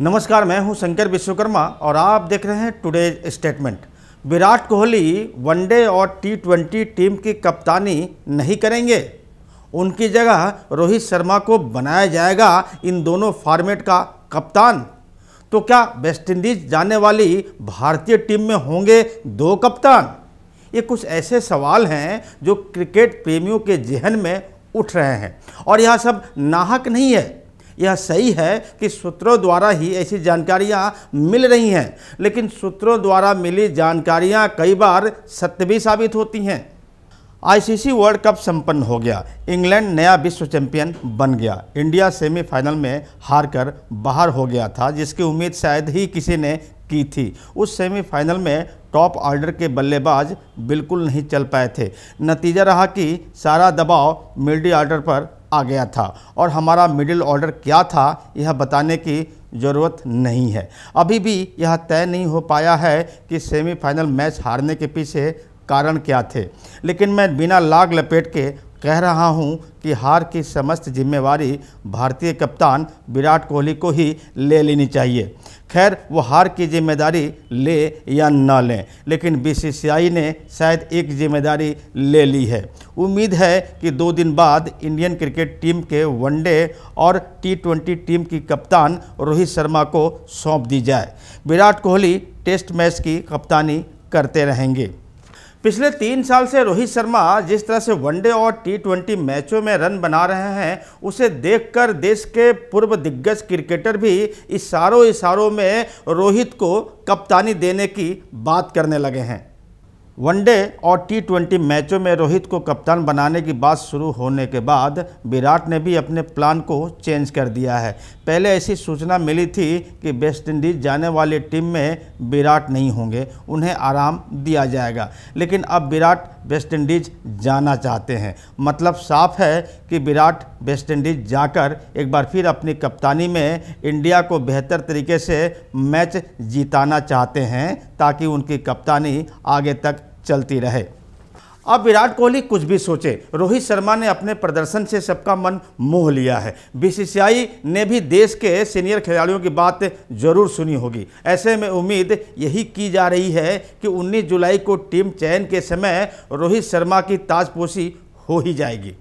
नमस्कार मैं हूं शंकर विश्वकर्मा और आप देख रहे हैं today statement Virat Kohli one day और टी ट्वेंटी टीम की कप्तानी नहीं करेंगे उनकी जगह रोहित शर्मा को बनाया जाएगा इन दोनों फॉर्मेट का कप्तान तो क्या वेस्टइंडीज जाने वाली भारतीय टीम में होंगे दो कप्तान ये कुछ ऐसे सवाल हैं जो क्रिकेट प्रेमियों के जहन में उठ रहे हैं और यह सब नाहक नहीं है यह सही है कि सूत्रों द्वारा ही ऐसी जानकारियाँ मिल रही हैं लेकिन सूत्रों द्वारा मिली जानकारियाँ कई बार सत्य भी साबित होती हैं आईसीसी वर्ल्ड कप संपन्न हो गया इंग्लैंड नया विश्व चैंपियन बन गया इंडिया सेमीफाइनल में हारकर बाहर हो गया था जिसकी उम्मीद शायद ही किसी ने की थी उस सेमीफाइनल में टॉप ऑर्डर के बल्लेबाज बिल्कुल नहीं चल पाए थे नतीजा रहा कि सारा दबाव मिडिल ऑर्डर पर आ गया था और हमारा मिडिल ऑर्डर क्या था यह बताने की ज़रूरत नहीं है अभी भी यह तय नहीं हो पाया है कि सेमीफाइनल मैच हारने के पीछे कारण क्या थे लेकिन मैं बिना लाग लपेट के कह रहा हूं कि हार की समस्त जिम्मेवारी भारतीय कप्तान विराट कोहली को ही ले लेनी चाहिए खैर वो हार की जिम्मेदारी ले या न लें लेकिन बीसीसीआई ने शायद एक जिम्मेदारी ले ली है उम्मीद है कि दो दिन बाद इंडियन क्रिकेट टीम के वनडे और टी ट्वेंटी टीम की कप्तान रोहित शर्मा को सौंप दी जाए विराट कोहली टेस्ट मैच की कप्तानी करते रहेंगे पिछले तीन साल से रोहित शर्मा जिस तरह से वनडे और टी ट्वेंटी मैचों में रन बना रहे हैं उसे देखकर देश के पूर्व दिग्गज क्रिकेटर भी इशारों इशारों में रोहित को कप्तानी देने की बात करने लगे हैं वनडे और टी ट्वेंटी मैचों में रोहित को कप्तान बनाने की बात शुरू होने के बाद विराट ने भी अपने प्लान को चेंज कर दिया है पहले ऐसी सूचना मिली थी कि वेस्टइंडीज जाने वाली टीम में विराट नहीं होंगे उन्हें आराम दिया जाएगा लेकिन अब विराट वेस्ट इंडीज़ जाना चाहते हैं मतलब साफ है कि विराट वेस्ट इंडीज़ जाकर एक बार फिर अपनी कप्तानी में इंडिया को बेहतर तरीके से मैच जिताना चाहते हैं ताकि उनकी कप्तानी आगे तक चलती रहे अब विराट कोहली कुछ भी सोचे रोहित शर्मा ने अपने प्रदर्शन से सबका मन मोह लिया है बीसीसीआई ने भी देश के सीनियर खिलाड़ियों की बात जरूर सुनी होगी ऐसे में उम्मीद यही की जा रही है कि 19 जुलाई को टीम चयन के समय रोहित शर्मा की ताजपोशी हो ही जाएगी